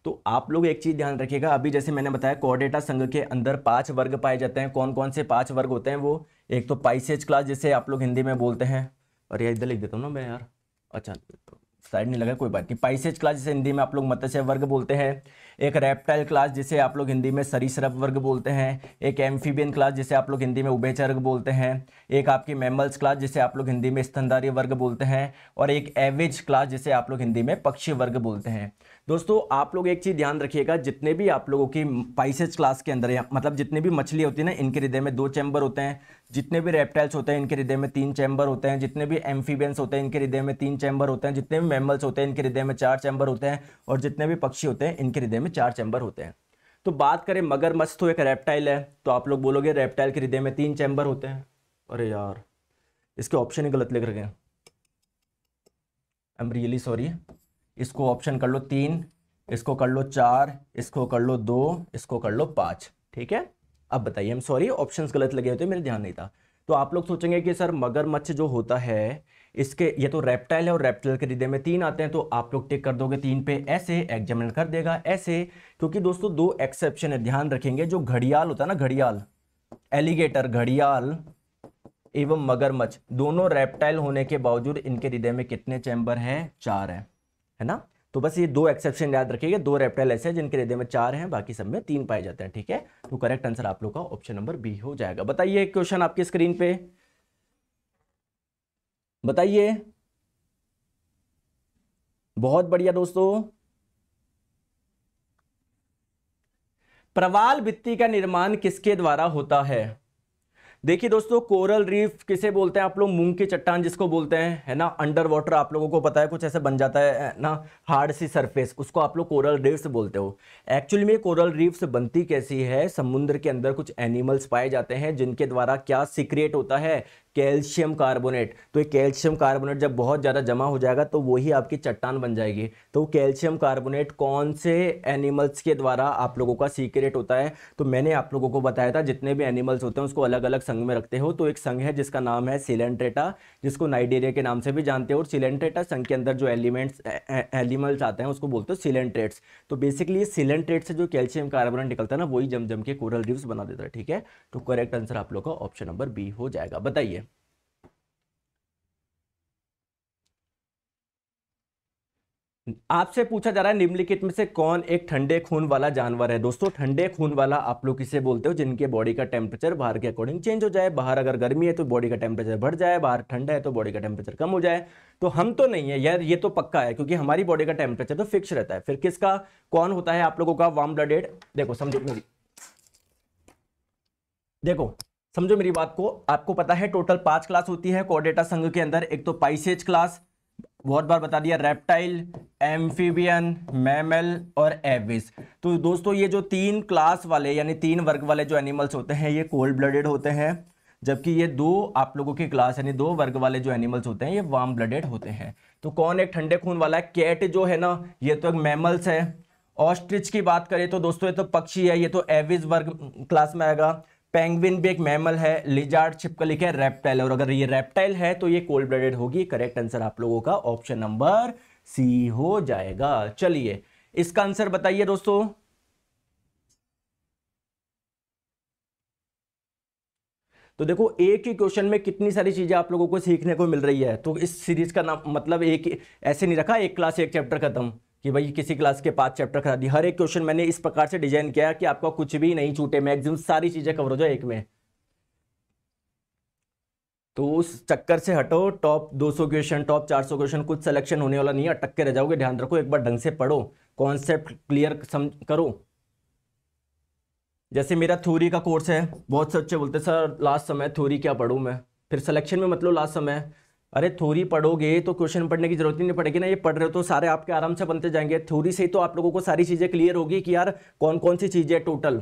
Speaker 1: तो आप लोग एक चीज़ ध्यान रखिएगा अभी जैसे मैंने बताया कोऑर्डेटा संघ के अंदर पांच वर्ग पाए जाते हैं कौन कौन से पांच वर्ग होते हैं वो एक तो पाइसेज क्लास जैसे आप लोग हिंदी में बोलते हैं यह इधर लिख देता हूँ ना मैं यार अच्छा तो साइड नहीं लगा कोई बात नहीं पाइसेज क्लास जैसे हिंदी में आप लोग मत्स्य वर्ग बोलते हैं एक रेप्टाइल क्लास जिसे आप लोग हिंदी में सरीसरप वर्ग बोलते हैं एक एम्फीबियन क्लास जिसे आप लोग हिंदी में वर्ग बोलते हैं एक आपकी मेमल्स क्लास जिसे आप लोग हिंदी में स्तनधारी वर्ग बोलते हैं और एक एवेज क्लास जिसे आप लोग हिंदी में पक्षी वर्ग बोलते हैं दोस्तों आप लोग एक चीज़ ध्यान रखिएगा जितने भी आप लोगों की पाइसेज क्लास के अंदर या मतलब जितने भी मछली होती है ना इनके हृदय में दो चैम्बर होते हैं जितने भी रेप्टाइल्स होते हैं इनके हृदय में तीन चैम्बर होते हैं जितने भी एम्फीबियंस होते हैं इनके हृदय में तीन चैम्बर होते हैं जितने भी मेमल्स होते हैं इनके हृदय में चार चैम्बर होते हैं और जितने भी पक्षी होते हैं इनके हृदय में चार चैम्बर होते हैं तो बात करें मगरमच्छ तो एक रेप्टाइल है तो आप लोग बोलोगे रेप्टाइल के हृदय में तीन चैम्बर होते हैं अरे यार इसके ऑप्शन ही गलत लिख रखे हैं आई एम रियली सॉरी इसको ऑप्शन कर लो तीन इसको कर लो चार इसको कर लो दो इसको कर लो पाँच ठीक है अब बताइए हम सॉरी ऑप्शंस गलत लगे होते मेरे ध्यान नहीं था तो आप लोग सोचेंगे कि सर मगरमच्छ जो होता है इसके ये तो रेप्टाइल है और रेप्टाइल के हृदय में तीन आते हैं तो आप लोग टिक कर दोगे तीन पे ऐसे एग्जामिनर कर देगा ऐसे क्योंकि दोस्तों दो एक्सेप्शन है ध्यान रखेंगे जो घड़ियाल होता है ना घड़ियाल एलिगेटर घड़ियाल एवं मगरमच्छ दोनों रेप्टाइल होने के बावजूद इनके हृदय में कितने चैम्बर हैं चार हैं है ना तो बस ये दो एक्सेप्शन याद रखिएगा दो रेप्टाइल ऐसे हैं जिनके हृदय में चार हैं बाकी सब में तीन पाए जाते हैं ठीक है तो करेक्ट आंसर आप लोग का ऑप्शन नंबर बी हो जाएगा बताइए क्वेश्चन आपकी स्क्रीन पे बताइए बहुत बढ़िया दोस्तों प्रवाल वित्ती का निर्माण किसके द्वारा होता है देखिए दोस्तों कोरल रीफ किसे बोलते हैं आप लोग मूंग की चट्टान जिसको बोलते हैं है ना अंडर वाटर आप लोगों को पता है कुछ ऐसे बन जाता है ना हार्ड सी सरफेस उसको आप लोग कोरल से बोलते हो एक्चुअली में कोरल रीफ्स बनती कैसी है समुद्र के अंदर कुछ एनिमल्स पाए जाते हैं जिनके द्वारा क्या सिक्रिएट होता है कैल्शियम कार्बोनेट तो ये कैल्शियम कार्बोनेट जब बहुत ज़्यादा जमा हो जाएगा तो वही आपकी चट्टान बन जाएगी तो कैल्शियम कार्बोनेट कौन से एनिमल्स के द्वारा आप लोगों का सीक्रेट होता है तो मैंने आप लोगों को बताया था जितने भी एनिमल्स होते हैं उसको अलग अलग संघ में रखते हो तो एक संघ है जिसका नाम है सिलेंट्रेटा जिसको नाइडेरिया के नाम से भी जानते हो और सिलेंट्रेटा संघ के अंदर जो एलिमेंट्स एनिमल्स आते हैं उसको बोलते हो सिलेंट्रेट्स तो बेसिकली सिलेंट्रेट से जो कैल्शियम कार्बोनेट निकलता है ना वही जम जम के कोरल रिव्स बना देता है ठीक है तो करेक्ट आंसर आप लोग का ऑप्शन नंबर बी हो जाएगा बताइए आपसे पूछा जा रहा है निम्नलिखित में से कौन एक ठंडे खून वाला जानवर है दोस्तों ठंडे खून वाला आप लोग किसे बोलते हो जिनके बॉडी का टेम्परेचर बाहर के अकॉर्डिंग चेंज हो जाए बाहर अगर गर्मी है तो बॉडी का टेम्परेचर बढ़ जाए बाहर ठंडा है तो बॉडी का टेम्परेचर कम हो जाए तो हम तो नहीं है यार ये तो पक्का है क्योंकि हमारी बॉडी का टेम्परेचर तो फिक्स रहता है फिर किसका कौन होता है आप लोगों का वार्म ब्लडेड देखो समझो मेरी देखो समझो मेरी बात को आपको पता है टोटल पांच क्लास होती है कोडेटा संघ के अंदर एक तो पाइसेज क्लास बहुत बार बता दिया रेप्टाइल एम्फीबियन मैमल और एविस तो दोस्तों ये जो तीन क्लास वाले यानी तीन वर्ग वाले जो एनिमल्स होते हैं ये कोल्ड ब्लडेड होते हैं जबकि ये दो आप लोगों की क्लास यानी दो वर्ग वाले जो एनिमल्स होते हैं ये वार्म ब्लडेड होते हैं तो कौन एक ठंडे खून वाला है कैट जो है ना ये तो एक मैमल्स है ऑस्ट्रिच की बात करें तो दोस्तों ये तो पक्षी है ये तो एविज वर्ग क्लास में आएगा पेंगविन भी एक मैमल है लिजार्ड छिपका लिखा है रेप्टाइल और अगर ये रेप्टाइल है तो ये कोल्ड ब्लडेड होगी करेक्ट आंसर आप लोगों का ऑप्शन नंबर सी हो जाएगा चलिए इसका आंसर बताइए दोस्तों तो देखो एक ही क्वेश्चन में कितनी सारी चीज़ें आप लोगों को सीखने को मिल रही है तो इस सीरीज का नाम मतलब एक ऐसे नहीं रखा एक क्लास एक चैप्टर खत्म कि भाई किसी क्लास के पाँच चैप्टर करा दी हर एक क्वेश्चन मैंने इस प्रकार से डिजाइन किया कि आपका कुछ भी नहीं छूटे मैक्सिमम सारी चीज़ें कवर हो जाए एक में तो उस चक्कर से हटो टॉप 200 क्वेश्चन टॉप 400 क्वेश्चन कुछ सिलेक्शन होने वाला नहीं है अटक के रह जाओगे ध्यान रखो एक बार ढंग से पढ़ो कॉन्सेप्ट क्लियर समझ करो जैसे मेरा थ्योरी का कोर्स है बहुत से बच्चे बोलते सर लास्ट समय थ्योरी क्या पढ़ू मैं फिर सिलेक्शन में मतलब लास्ट समय अरे थोरी पढ़ोगे तो क्वेश्चन पढ़ने की जरूरत ही नहीं पड़ेगी ना ये पढ़ रहे हो तो सारे आपके आराम से बनते जाएंगे थोड़ी से ही तो आप लोगों को सारी चीज़ें क्लियर होगी कि यार कौन कौन सी चीज़ें टोटल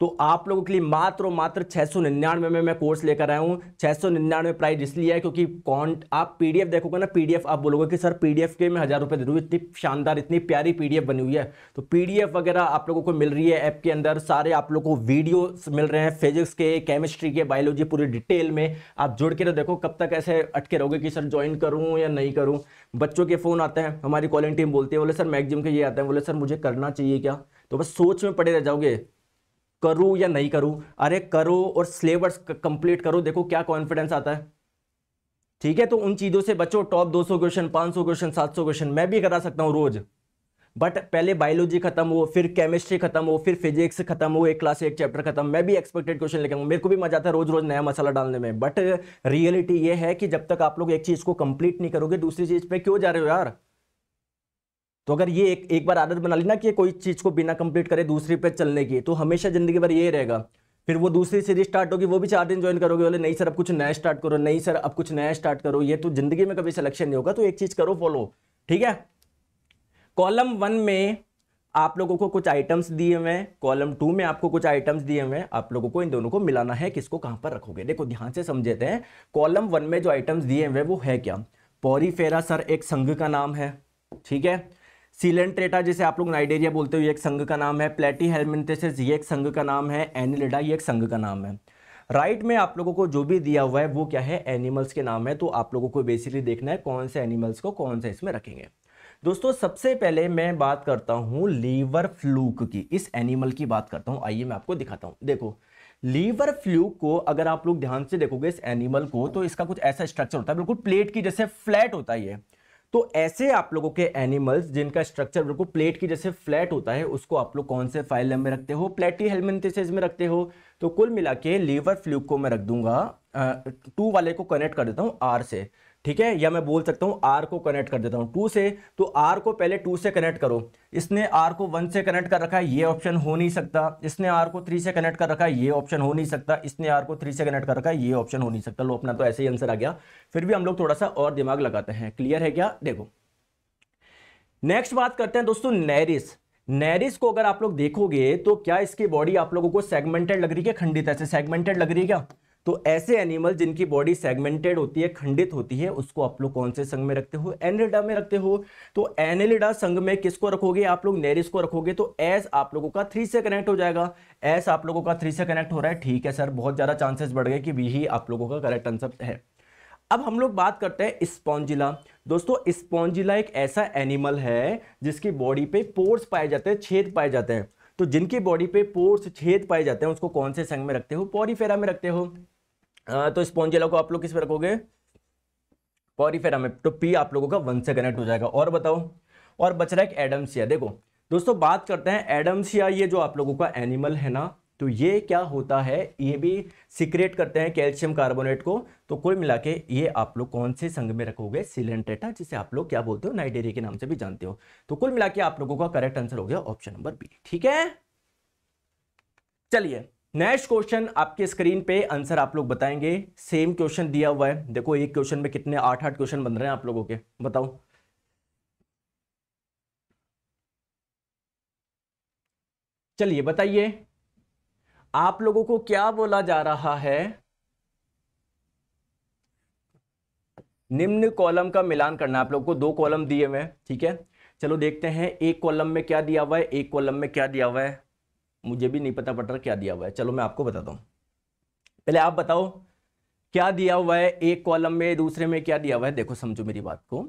Speaker 1: तो आप लोगों के लिए मात्र और मात्र छः सौ निन्यानवे में मैं कोर्स लेकर आया हूँ छः सौ निन्यानवे प्राइस इसलिए है क्योंकि कौन आप पीडीएफ देखोगे ना पीडीएफ आप बोलोगे कि सर पीडीएफ के मैं हज़ार रुपये दे दूँ इतनी शानदार इतनी प्यारी पीडीएफ बनी हुई है तो पीडीएफ वगैरह आप लोगों को मिल रही है ऐप के अंदर सारे आप लोगों को वीडियो मिल रहे हैं फिजिक्स के केमिस्ट्री के बायोलॉजी पूरी डिटेल में आप जुड़ के तो देखो कब तक ऐसे अटके रहोगे कि सर ज्वाइन करूँ या नहीं करूँ बच्चों के फ़ोन आते हैं हमारी कॉलिंग टीम बोलती है बोले सर मैगजिम के ये आते हैं बोले सर मुझे करना चाहिए क्या तो बस सोच में पड़े रह जाओगे करूँ या नहीं करूं अरे करो और सिलेबस कंप्लीट करो देखो क्या कॉन्फिडेंस आता है ठीक है तो उन चीज़ों से बचो टॉप 200 क्वेश्चन 500 क्वेश्चन 700 क्वेश्चन मैं भी करा सकता हूं रोज़ बट पहले बायोलॉजी खत्म हो फिर केमिस्ट्री खत्म हो फिर फिजिक्स खत्म हो एक क्लास एक चैप्टर खत्म मैं भी एक्सपेक्टेड क्वेश्चन लेकर मेरे को भी मजा आता है रोज रोज नया मसाला डालने में बट रियलिटी ये है कि जब तक आप लोग एक चीज़ को कंप्लीट नहीं करोगे दूसरी चीज़ पे क्यों जा रहे हो यार तो अगर ये एक एक बार आदत बना ली ना कि कोई चीज़ को बिना कंप्लीट करे दूसरी पे चलने की तो हमेशा ज़िंदगी भर ये रहेगा फिर वो दूसरी सीरीज स्टार्ट होगी वो भी चार दिन ज्वाइन करोगे बोले नहीं सर अब कुछ नया स्टार्ट करो नहीं सर अब कुछ नया स्टार्ट करो ये तो ज़िंदगी में कभी सिलेक्शन नहीं होगा तो एक चीज़ करो फॉलो ठीक है कॉलम वन में आप लोगों को कुछ आइटम्स दिए हुए हैं कॉलम टू में आपको कुछ आइटम्स दिए हुए हैं आप लोगों को इन दोनों को मिलाना है किसको कहाँ पर रखोगे देखो ध्यान से समझेते हैं कॉलम वन में जो आइटम्स दिए हुए वो है क्या पौरी फेरा सर एक संघ का नाम है ठीक है सीलेंट्रेटा जिसे आप लोग नाइडेरिया बोलते हो ये एक संघ का नाम है प्लेटी हेलमिनटेसिस ये एक संघ का नाम है एनिलेडा ये एक संघ का नाम है राइट right में आप लोगों को जो भी दिया हुआ है वो क्या है एनिमल्स के नाम है तो आप लोगों को बेसिकली देखना है कौन से एनिमल्स को कौन से इसमें रखेंगे दोस्तों सबसे पहले मैं बात करता हूँ लीवर फ्लूक की इस एनिमल की बात करता हूँ आइए मैं आपको दिखाता हूँ देखो लीवर फ्लूक को अगर आप लोग ध्यान से देखोगे इस एनिमल को तो इसका कुछ ऐसा स्ट्रक्चर होता है बिल्कुल प्लेट की जैसे फ्लैट होता है तो ऐसे आप लोगों के एनिमल्स जिनका स्ट्रक्चर बिल्कुल प्लेट की जैसे फ्लैट होता है उसको आप लोग कौन से फाइल में रखते हो प्लेटी हेलमेंथिसेज में रखते हो तो कुल मिला के लीवर फ्लूक को मैं रख दूंगा टू वाले को कनेक्ट कर देता हूँ आर से ठीक है या मैं बोल सकता हूँ आर को कनेक्ट कर देता हूँ टू से तो आर को पहले टू से कनेक्ट करो इसने आर को वन से कनेक्ट कर रखा है ये ऑप्शन हो नहीं सकता इसने आर को थ्री से कनेक्ट कर रखा है ये ऑप्शन हो नहीं सकता इसने आर को थ्री से कनेक्ट कर रखा है ये ऑप्शन हो नहीं सकता लो अपना तो ऐसे ही आंसर आ गया फिर भी हम लोग थोड़ा सा और दिमाग लगाते हैं क्लियर है क्या देखो नेक्स्ट बात करते हैं दोस्तों नैरिस नैरिस को अगर आप लोग देखोगे तो क्या इसकी बॉडी आप लोगों को सेगमेंटेड लग रही है खंडित ऐसे सेगमेंटेड लग रही है क्या तो ऐसे एनिमल जिनकी बॉडी सेगमेंटेड होती है खंडित होती है उसको आप लोग कौन से संघ में रखते हो एनिलिडा में रखते हो तो एनिलिडा संघ में किसको रखोगे आप लोग नेरिस को रखोगे तो एस आप लोगों का थ्री से कनेक्ट हो जाएगा एस आप लोगों का थ्री से कनेक्ट हो रहा है ठीक है सर बहुत ज़्यादा चांसेस बढ़ गए कि वी ही आप लोगों का करेक्ट आंसर है अब हम लोग बात करते हैं स्पॉन्जिला दोस्तों स्पॉन्जिला एक ऐसा एनिमल है जिसकी बॉडी पे पोर्स पाए जाते हैं छेद पाए जाते हैं तो जिनकी बॉडी पे पोर्स छेद पाए जाते हैं उसको कौन से संघ में रखते हो पॉरीफेरा में रखते हो हाँ, तो स्पॉन्जेला को आप लोग किस पर रखोगे पॉरीफेरा में तो पी आप लोगों का वन से कनेक्ट हो जाएगा और बताओ और बच रहा है एक एडम्सिया देखो दोस्तों बात करते हैं एडम्सिया ये जो आप लोगों का एनिमल है ना तो ये क्या होता है ये भी सिक्रेट करते हैं कैल्शियम कार्बोनेट को तो कुल मिला के ये आप लोग कौन से संघ में रखोगे सिलेंटेटा जिसे आप लोग क्या बोलते हो नाइटेरिया के नाम से भी जानते हो तो कुल मिला के आप लोगों का करेक्ट आंसर हो गया ऑप्शन नंबर बी ठीक है चलिए नेक्स्ट क्वेश्चन आपके स्क्रीन पे आंसर आप लोग बताएंगे सेम क्वेश्चन दिया हुआ है देखो एक क्वेश्चन में कितने आठ आठ क्वेश्चन बन रहे हैं आप लोगों के बताओ चलिए बताइए आप लोगों को क्या बोला जा रहा है निम्न कॉलम का मिलान करना आप लोग को दो कॉलम दिए हुए ठीक है चलो देखते हैं एक कॉलम में क्या दिया हुआ है एक कॉलम में क्या दिया हुआ है मुझे भी नहीं पता रहा क्या दिया हुआ है चलो मैं आपको बताता हूँ पहले आप बताओ क्या दिया हुआ है एक कॉलम में दूसरे में क्या दिया हुआ है देखो समझो मेरी बात को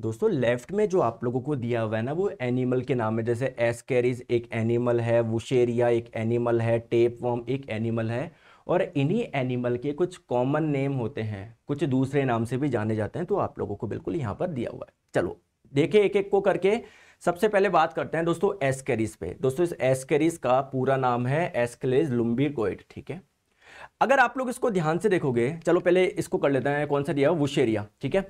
Speaker 1: दोस्तों लेफ्ट में जो आप लोगों को दिया हुआ है ना वो एनिमल के नाम है जैसे एस कैरीज एक एनिमल है वुशेरिया एक एनिमल है टेप वॉम एक एनिमल है और इन्हीं एनिमल के कुछ कॉमन नेम होते हैं कुछ दूसरे नाम से भी जाने जाते हैं तो आप लोगों को बिल्कुल यहाँ पर दिया हुआ है चलो देखे एक एक को करके सबसे पहले बात करते हैं दोस्तों एस्केरिस पे दोस्तों इस एस्केरिस का पूरा नाम है एस्केरिस लुम्बिकोइड ठीक है अगर आप लोग इसको ध्यान से देखोगे चलो पहले इसको कर लेते हैं कौन सा दिया वुशेरिया ठीक है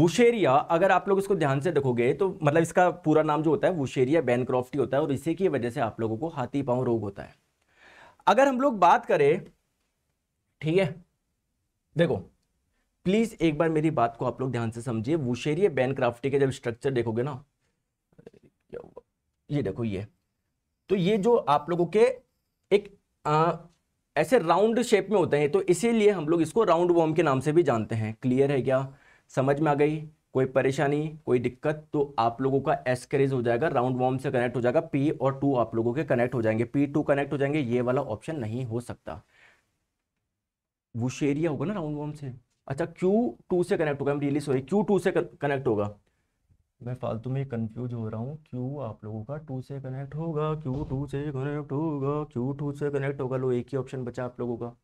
Speaker 1: वुशेरिया अगर आप लोग इसको ध्यान से देखोगे तो मतलब इसका पूरा नाम जो होता है वुशेरिया बैनक्रॉफ्टी होता है और इसी की वजह से आप लोगों को हाथी पाँव रोग होता है अगर हम लोग बात करें ठीक है देखो प्लीज एक बार मेरी बात को आप लोग ध्यान से समझिए वुशेरिया बैनक्राफ्टी के जब स्ट्रक्चर देखोगे ना ये देखो ये तो ये जो आप लोगों के एक आ, ऐसे राउंड शेप में होते हैं तो इसीलिए हम लोग इसको राउंड वॉर्म के नाम से भी जानते हैं क्लियर है क्या समझ में आ गई कोई परेशानी कोई दिक्कत तो आप लोगों का एसकरेज हो जाएगा राउंड वॉर्म से कनेक्ट हो जाएगा पी और टू आप लोगों के कनेक्ट हो जाएंगे पी टू कनेक्ट हो जाएंगे ये वाला ऑप्शन नहीं हो सकता वुशेरिया होगा ना राउंड वॉर्म से अच्छा क्यू टू से कनेक्ट होगा रियली सॉरी क्यू टू से कनेक्ट होगा मैं फालतू में कंफ्यूज हो रहा हूँ क्यों आप लोगों का टू से कनेक्ट होगा क्यों टू से कनेक्ट होगा क्यों टू से कनेक्ट होगा लो एक ही ऑप्शन बचा आप लोगों का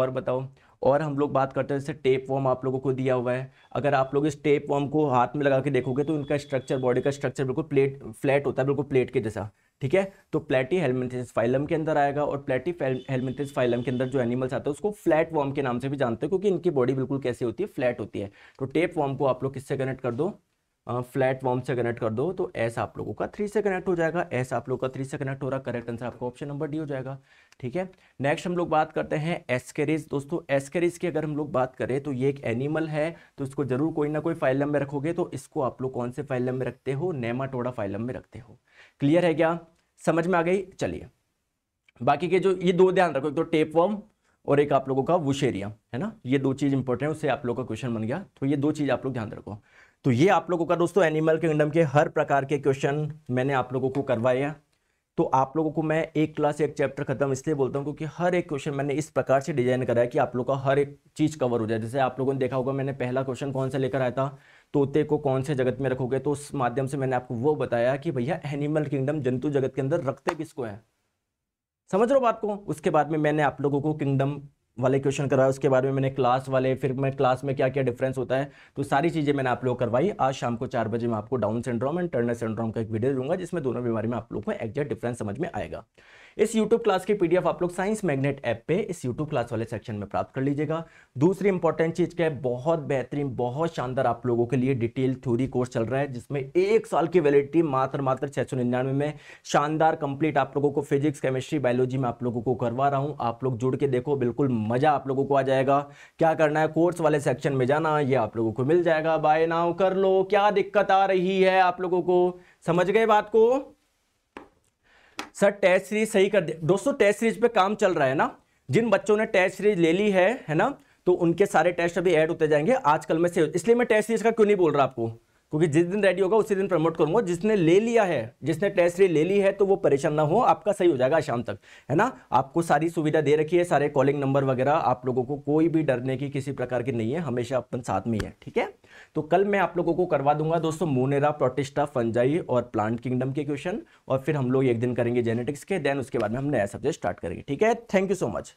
Speaker 1: और बताओ और हम लोग बात करते हैं जैसे टेप वॉर्म आप लोगों को दिया हुआ है अगर आप लोग इस टेप वॉर्म को हाथ में लगा के देखोगे तो इनका स्ट्रक्चर बॉडी का स्ट्रक्चर बिल्कुल प्लेट फ्लैट होता है बिल्कुल प्लेट के जैसा ठीक है तो प्लेटी हेलमेंथिस फाइलम के अंदर आएगा और प्लेटी हेलमेंथिस फाइलम के अंदर जो एनिमल्स आते हैं उसको फ्लैट वॉर्म के नाम से भी जानते हैं क्योंकि इनकी बॉडी बिल्कुल कैसी होती है फ्लैट होती है तो टेप वॉर्म को आप लोग किससे कनेक्ट कर दो फ्लैट वॉर्म से कनेक्ट कर दो तो एस आप लोगों का थ्री से कनेक्ट हो जाएगा एस आप लोगों का थ्री से कनेक्ट हो रहा करेक्ट आंसर आपका ऑप्शन नंबर डी हो जाएगा ठीक है नेक्स्ट हम लोग बात करते हैं एस्केरिज दोस्तों एस्केरिज की अगर हम लोग बात करें तो ये एक एनिमल है तो इसको जरूर कोई ना कोई फाइलम में रखोगे तो इसको आप लोग कौन से फाइलम में रखते हो नेमाटोडा फाइलम में रखते हो क्लियर है क्या समझ में आ गई चलिए बाकी के जो ये दो ध्यान रखो एक तो टेप वॉर्म और एक आप लोगों का वुशेरिया है ना ये दो चीज़ इंपॉर्टेंट है उससे आप लोगों का क्वेश्चन बन गया तो ये दो चीज़ आप लोग ध्यान रखो तो ये आप लोगों का दोस्तों एनिमल किंगडम के हर प्रकार के क्वेश्चन मैंने आप लोगों को करवाया तो आप लोगों को मैं एक क्लास एक चैप्टर खत्म इसलिए बोलता हूँ क्योंकि हर एक क्वेश्चन मैंने इस प्रकार से डिजाइन करा है कि आप लोग का हर एक चीज़ कवर हो जाए जैसे आप लोगों ने देखा होगा मैंने पहला क्वेश्चन कौन सा लेकर आया था तोते को कौन से जगत में रखोगे तो उस माध्यम से मैंने आपको वो बताया कि भैया एनिमल किंगडम जंतु जगत के अंदर रखते किसको है समझ रहे हो बात को उसके बाद में मैंने आप लोगों को किंगडम वाले क्वेश्चन करवाए उसके बाद में मैंने क्लास वाले फिर मैं क्लास में क्या क्या डिफरेंस होता है तो सारी चीज़ें मैंने आप लोग करवाई आज शाम को चार बजे मैं आपको Down syndrome and Turner syndrome का एक वीडियो दूंगा जिसमें दोनों बीमारी में आप लोग को एक्जैक्ट डिफरेंस समझ में आएगा इस YouTube क्लास की पीडीएफ आप लोग साइंस मैग्नेट ऐप पे इस यूट्यूब क्लास वाले सेक्शन में प्राप्त कर लीजिएगा दूसरी इंपॉर्टेंट चीज़ क्या है बहुत बेहतरीन बहुत शानदार आप लोगों के लिए डिटेल थ्योरी कोर्स चल रहा है जिसमें एक साल की वैलिडिटी मात्र मात्र छह में शानदार कंप्लीट आप लोगों को फिजिक्स केमिस्ट्री बायोलॉजी में आप लोगों को करवा रहा हूँ आप लोग जुड़ के देखो बिल्कुल मज़ा आप लोगों को आ जाएगा क्या करना है कोर्स वाले सेक्शन में जाना ये आप लोगों को मिल जाएगा बाय नाउ कर लो क्या दिक्कत आ रही है आप लोगों को समझ गए बात को सर टेस्ट सीरीज सही कर दे दोस्तों टेस्ट सीरीज पे काम चल रहा है ना जिन बच्चों ने टेस्ट सीरीज ले ली है है ना तो उनके सारे टेस्ट अभी ऐड होते जाएंगे आजकल में से इसलिए मैं टेस्ट सीरीज का क्यों नहीं बोल रहा आपको क्योंकि जिस दिन रेडी होगा उसी दिन प्रमोट करूंगा जिसने ले लिया है जिसने टेस्ट ले ली है तो वो परेशान ना हो आपका सही हो जाएगा शाम तक है ना आपको सारी सुविधा दे रखी है सारे कॉलिंग नंबर वगैरह आप लोगों को कोई भी डरने की किसी प्रकार की नहीं है हमेशा अपन साथ में ही है ठीक है तो कल मैं आप लोगों को करवा दूंगा दोस्तों मोनेरा प्रोटिस्टा फंजाई और प्लांट किंगडम के क्वेश्चन और फिर हम लोग एक दिन करेंगे जेनेटिक्स के देन उसके बाद में हम नया सब्जेक्ट स्टार्ट करेंगे ठीक है थैंक यू सो मच